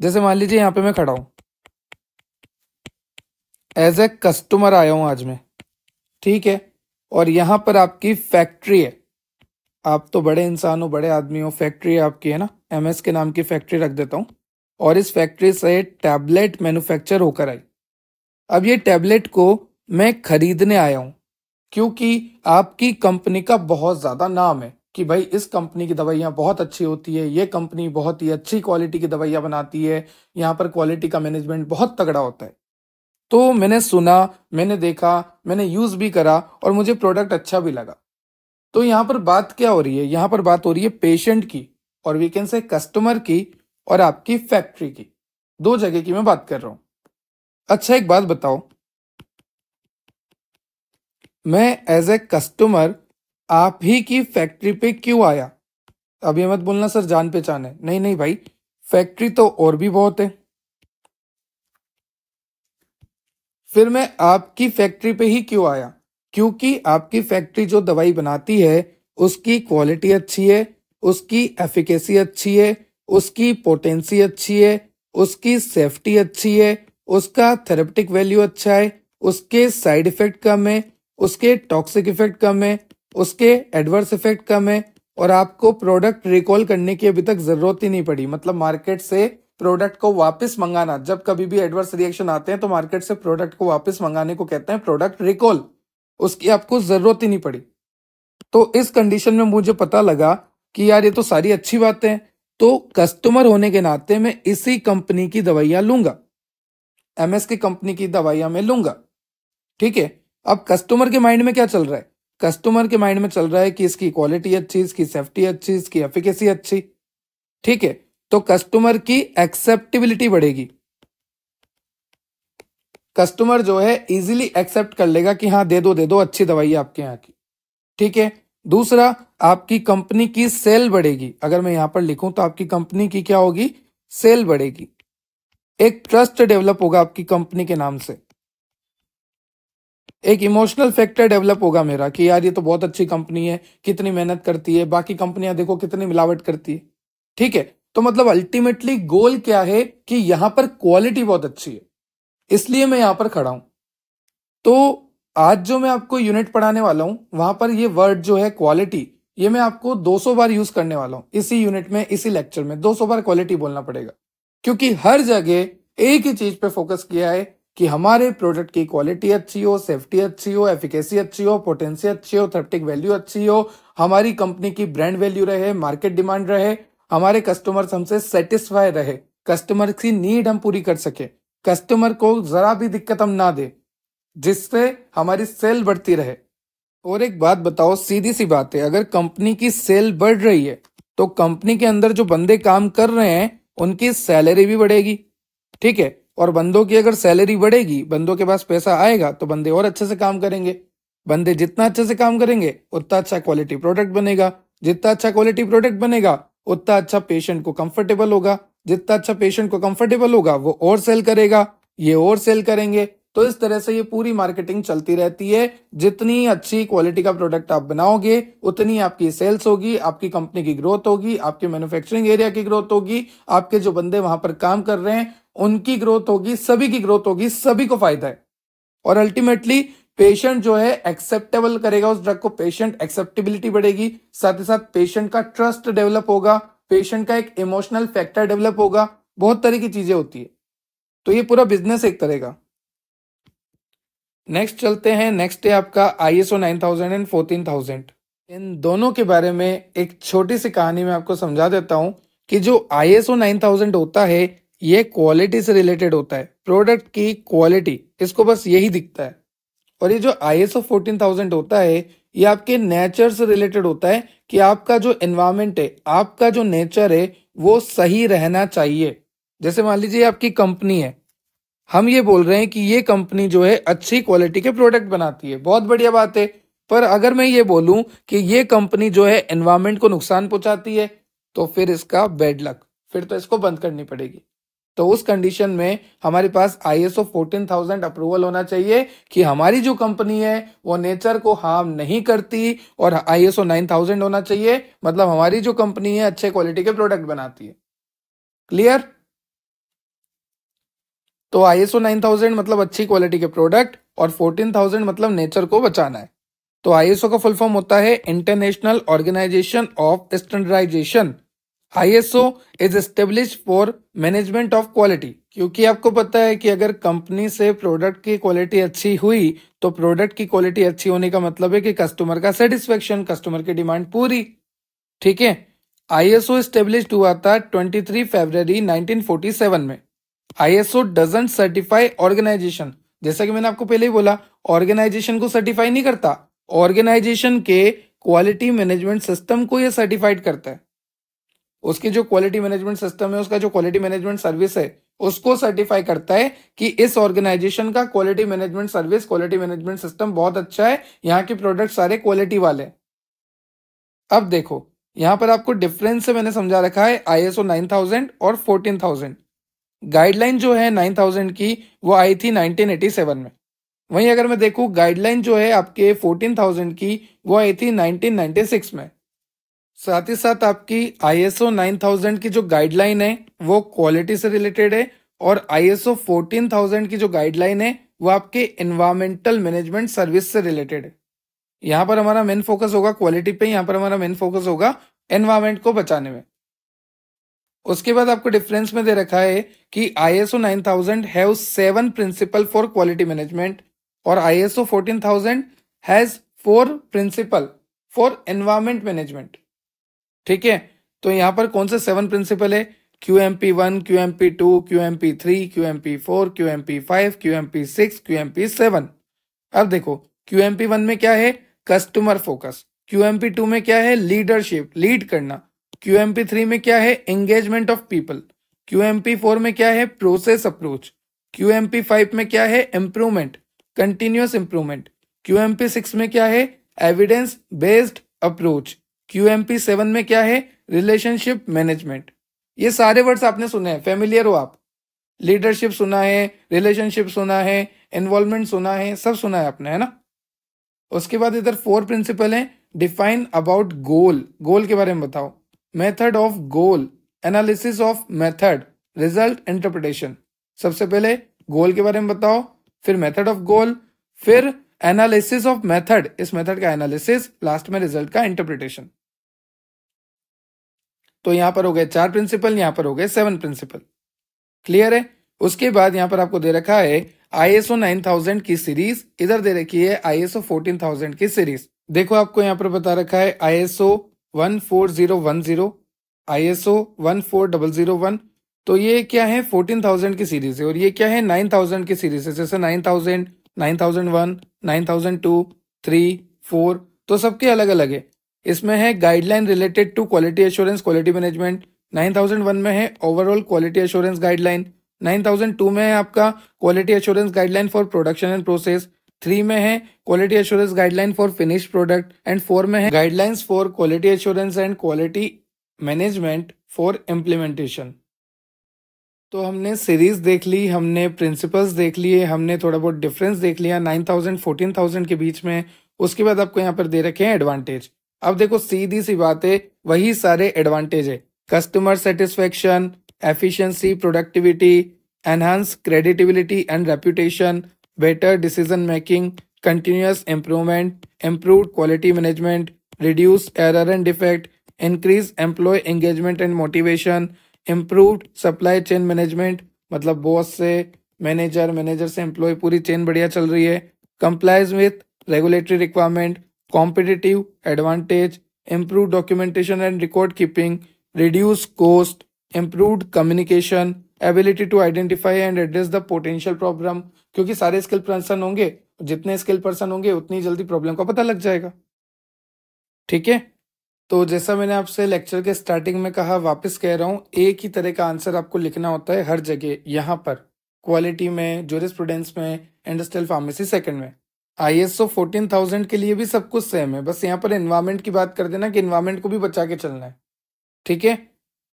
जैसे मान लीजिए यहाँ पे मैं खड़ा हूँ एज ए कस्टमर आया हूँ आज मैं ठीक है और यहाँ पर आपकी फैक्ट्री है आप तो बड़े इंसान हो बड़े आदमी हो फैक्ट्री है आपकी है ना एम के नाम की फैक्ट्री रख देता हूँ और इस फैक्ट्री से टैबलेट मैन्युफैक्चर होकर आई अब ये टैबलेट को मैं खरीदने आया हूँ क्योंकि आपकी कंपनी का बहुत ज़्यादा नाम है कि भाई इस कंपनी की दवाइयाँ बहुत अच्छी होती है ये कंपनी बहुत ही अच्छी क्वालिटी की दवाइयाँ बनाती है यहाँ पर क्वालिटी का मैनेजमेंट बहुत तगड़ा होता है तो मैंने सुना मैंने देखा मैंने यूज़ भी करा और मुझे प्रोडक्ट अच्छा भी लगा तो यहाँ पर बात क्या हो रही है यहाँ पर बात हो रही है पेशेंट की और वी कैन से कस्टमर की और आपकी फैक्ट्री की दो जगह की मैं बात कर रहा हूँ अच्छा एक बात बताओ मैं एज ए कस्टमर आप ही की फैक्ट्री पे क्यों आया अब ये मत बोलना सर जान पहचान है नहीं नहीं भाई फैक्ट्री तो और भी बहुत है फिर मैं आपकी फैक्ट्री पे ही क्यों आया क्योंकि आपकी फैक्ट्री जो दवाई बनाती है उसकी क्वालिटी अच्छी है उसकी एफिकेसी अच्छी है उसकी पोटेंसी अच्छी है उसकी सेफ्टी अच्छी है उसका थेरेप्टिक वैल्यू अच्छा है उसके साइड इफेक्ट कम है उसके टॉक्सिक इफेक्ट कम है उसके एडवर्स इफेक्ट कम है और आपको प्रोडक्ट रिकॉल करने की अभी तक जरूरत ही नहीं पड़ी मतलब मार्केट से प्रोडक्ट को वापस मंगाना जब कभी भी एडवर्स रिएक्शन आते हैं तो मार्केट से प्रोडक्ट को वापस मंगाने को कहते हैं प्रोडक्ट रिकॉल उसकी आपको जरूरत ही नहीं पड़ी तो इस कंडीशन में मुझे पता लगा कि यार ये तो सारी अच्छी बातें तो कस्टमर होने के नाते मैं इसी कंपनी की दवाइयां लूंगा एमएस की कंपनी की दवाइयां मैं लूंगा ठीक है अब कस्टमर के माइंड में क्या चल रहा है कस्टमर के माइंड में चल रहा है कि इसकी क्वालिटी अच्छी इसकी सेफ्टी अच्छी इसकी एफिकेसी अच्छी ठीक है तो कस्टमर की एक्सेप्टेबिलिटी बढ़ेगी कस्टमर जो है इजीली एक्सेप्ट कर लेगा कि हाँ दे दो दे दो अच्छी दवाई है आपके यहाँ की ठीक है दूसरा आपकी कंपनी की सेल बढ़ेगी अगर मैं यहां पर लिखूं तो आपकी कंपनी की क्या होगी सेल बढ़ेगी एक ट्रस्ट डेवलप होगा आपकी कंपनी के नाम से एक इमोशनल फैक्टर डेवलप होगा मेरा कि यार ये तो बहुत अच्छी कंपनी है कितनी मेहनत करती है बाकी कंपनियां देखो कितनी मिलावट करती है ठीक है तो मतलब अल्टीमेटली गोल क्या है कि यहां पर क्वालिटी बहुत अच्छी है इसलिए मैं यहां पर खड़ा हूं तो आज जो मैं आपको यूनिट पढ़ाने वाला हूं वहां पर ये वर्ड जो है क्वालिटी ये मैं आपको 200 बार यूज करने वाला हूं इसी यूनिट में इसी लेक्चर में 200 बार क्वालिटी बोलना पड़ेगा क्योंकि हर जगह एक ही चीज पे फोकस किया है कि हमारे प्रोडक्ट की क्वालिटी अच्छी हो सेफ्टी अच्छी हो एफिकेसी अच्छी हो पोटेंसी अच्छी हो थेप्टिक वैल्यू अच्छी हो हमारी कंपनी की ब्रांड वैल्यू रहे मार्केट डिमांड रहे हमारे कस्टमर्स हमसे सेटिस्फाई रहे कस्टमर की नीड हम पूरी कर सके कस्टमर को जरा भी दिक्कत हम ना दे जिससे हमारी सेल बढ़ती रहे और एक बात बताओ सीधी सी बात है अगर कंपनी की सेल बढ़ रही है तो कंपनी के अंदर जो बंदे काम कर रहे हैं उनकी सैलरी भी बढ़ेगी ठीक है और बंदों की अगर सैलरी बढ़ेगी बंदों के पास पैसा आएगा तो बंदे और अच्छे से काम करेंगे बंदे जितना अच्छे से काम करेंगे उतना अच्छा क्वालिटी प्रोडक्ट बनेगा जितना अच्छा क्वालिटी प्रोडक्ट बनेगा उतना अच्छा पेशेंट को कंफर्टेबल होगा जितना अच्छा पेशेंट को कंफर्टेबल होगा वो और सेल करेगा ये और सेल करेंगे तो इस तरह से ये पूरी मार्केटिंग चलती रहती है जितनी अच्छी क्वालिटी का प्रोडक्ट आप बनाओगे उतनी आपकी सेल्स होगी आपकी कंपनी की ग्रोथ होगी आपके मैन्युफैक्चरिंग एरिया की ग्रोथ होगी आपके जो बंदे वहां पर काम कर रहे हैं उनकी ग्रोथ होगी सभी की ग्रोथ होगी सभी को फायदा है और अल्टीमेटली पेशेंट जो है एक्सेप्टेबल करेगा उस ड्रग को पेशेंट एक्सेप्टेबिलिटी बढ़ेगी साथ ही साथ पेशेंट का ट्रस्ट डेवलप होगा पेशेंट का एक इमोशनल फैक्टर डेवलप होगा बहुत तरह की चीजें होती है तो ये पूरा बिजनेस एक तरह का नेक्स्ट चलते हैं नेक्स्ट है आपका I S O nine thousand and fourteen thousand इन दोनों के बारे में एक छोटी सी कहानी मैं आपको समझा देता हूं कि जो आई एस नाइन थाउजेंड होता है ये क्वालिटी से रिलेटेड होता है प्रोडक्ट की क्वालिटी इसको बस यही दिखता है और ये जो आई एस फोर्टीन थाउजेंड होता है ये आपके नेचर से रिलेटेड होता है कि आपका जो एनवायरमेंट है आपका जो नेचर है वो सही रहना चाहिए जैसे मान लीजिए आपकी कंपनी है हम ये बोल रहे हैं कि ये कंपनी जो है अच्छी क्वालिटी के प्रोडक्ट बनाती है बहुत बढ़िया बात है पर अगर मैं ये बोलूं कि ये कंपनी जो है एनवायरमेंट को नुकसान पहुंचाती है तो फिर इसका बेड लक फिर तो इसको बंद करनी पड़ेगी तो उस कंडीशन में हमारे पास आई एस अप्रूवल होना चाहिए कि हमारी जो कंपनी है वो नेचर को हार्म नहीं करती और आई एस होना चाहिए मतलब हमारी जो कंपनी है अच्छे क्वालिटी के प्रोडक्ट बनाती है क्लियर तो आई एस मतलब अच्छी क्वालिटी के प्रोडक्ट और 14,000 मतलब नेचर को बचाना है तो आई का फुल फॉर्म होता है International Organization of Standardization ISO is establish for management of quality क्योंकि आपको पता है कि अगर कंपनी से प्रोडक्ट की क्वालिटी अच्छी हुई तो प्रोडक्ट की क्वालिटी अच्छी होने का मतलब है कि कस्टमर का सेटिस्फेक्शन कस्टमर की डिमांड पूरी ठीक है आईएसओ स्टेब्लिश हुआ था 23 फरवरी 1947 में आईएसओ डजेंट सर्टिफाई ऑर्गेनाइजेशन जैसा कि मैंने आपको पहले ही बोला ऑर्गेनाइजेशन को सर्टिफाई नहीं करता ऑर्गेनाइजेशन के क्वालिटी मैनेजमेंट सिस्टम को यह सर्टिफाइड करता है उसकी जो क्वालिटी मैनेजमेंट सिस्टम है उसका जो क्वालिटी मैनेजमेंट सर्विस है उसको सर्टिफाई करता है कि इस ऑर्गेनाइजेशन का quality management service quality management system बहुत अच्छा है यहाँ के प्रोडक्ट सारे क्वालिटी वाले अब देखो यहाँ पर आपको डिफरेंस से मैंने समझा रखा है I S O nine thousand और फोर्टीन थाउजेंड गाइडलाइन जो है नाइन थाउजेंड की वो आई थी नाइनटीन एटी सेवन में वहीं अगर मैं देखू गाइडलाइन जो है आपके फोर्टीन थाउजेंड की वो आई थी नाइनटीन नाइनटी सिक्स में साथ ही साथ आपकी आईएसओ 9000 की जो गाइडलाइन है वो क्वालिटी से रिलेटेड है और आईएसओ 14000 की जो गाइडलाइन है वो आपके एनवायरमेंटल मैनेजमेंट सर्विस से रिलेटेड है यहाँ पर हमारा मेन फोकस होगा क्वालिटी पे यहाँ पर हमारा मेन फोकस होगा एनवायरमेंट को बचाने में उसके बाद आपको डिफरेंस में दे रखा है कि I S O nine thousand have seven principle for quality management और I S O fourteen thousand has four principle for environment management ठीक है तो यहां पर कौन से सेवन प्रिंसिपल है Q M P one Q M P two Q M P three Q M P four Q M P five Q M P six Q M P seven अब देखो क्यू एम पी वन में क्या है customer focus Q M P two में क्या है leadership lead करना Q M P three में क्या है engagement of people Q M P four में क्या है process approach Q M P five में क्या है improvement continuous improvement Q M P six में क्या है evidence based approach Q M P seven में क्या है रिलेशनशिप मैनेजमेंट ये सारे वर्ड्स आपने सुने हैं फेमिलियर हो आप लीडरशिप सुना है रिलेशनशिप सुना है इन्वॉल्वमेंट सुना है सब सुना है आपने है ना उसके बाद इधर फोर प्रिंसिपल हैं डिफाइन अबाउट गोल गोल के बारे में बताओ method of goal analysis of method result interpretation सबसे पहले गोल के बारे में बताओ फिर मेथड ऑफ गोल फिर एनालिसिस ऑफ मेथड इस मेथड का एनालिसिस लास्ट में रिजल्ट का इंटरप्रिटेशन तो यहां पर हो गए चार प्रिंसिपल यहां पर हो गए सेवन प्रिंसिपल क्लियर है उसके बाद यहां पर आपको दे रखा है आईएसओ 9000 की सीरीज इधर दे रखी है आईएसओ 14000 की सीरीज देखो आपको यहां पर बता रखा है आईएसओ 14010 आईएसओ 14001 तो ये क्या है 14000 की सीरीज है और ये क्या है 9000 की सीरीज है जैसे 9000 nine thousand one nine thousand two three four तो सबके अलग अलग है इसमें है guideline related to quality assurance quality management 9001 में है ओवरऑल क्वालिटी एश्योरेंस गाइडलाइन 9002 में है आपका quality assurance guideline for production and process three में है quality assurance guideline for finish product and four में है guidelines for quality assurance and quality management for implementation तो हमने सीरीज़ देख ली हमने प्रिंसिपल्स देख लिए हमने थोड़ा बहुत डिफरेंस देख लिया नाइन थाउजेंड फोर्टीन थाउजेंड के बीच में उसके बाद आपको यहाँ पर दे रखे हैं एडवांटेज अब देखो सीधी सी बात है वही सारे एडवांटेज है customer satisfaction efficiency productivity enhance credibility and reputation better decision making continuous improvement improve quality management reduce error and defect increase employ engagement and motivation improve supply chain management मतलब boss से manager manager से employ पूरी chain बढ़िया चल रही है complies with regulatory requirement competitive advantage improve documentation and record keeping reduce cost improve communication ability to identify and address the potential problem क्योंकि सारे स्किल पर्सन होंगे जितने स्किल पर्सन होंगे उतनी जल्दी प्रॉब्लम का पता लग जाएगा ठीक है तो जैसा मैंने आपसे लेक्चर के स्टार्टिंग में कहा वापस कह रहा हूँ एक ही तरह का आंसर आपको लिखना होता है हर जगह यहाँ पर क्वालिटी में जोरिस्प्रूडेंस में इंडस्ट्रियल फार्मेसी सेकंड में I S O fourteen thousand के लिए भी सब कुछ सेम है बस यहाँ पर इन्वायरमेंट की बात कर देना कि इन्वायरमेंट को भी बचा के चलना है ठीक है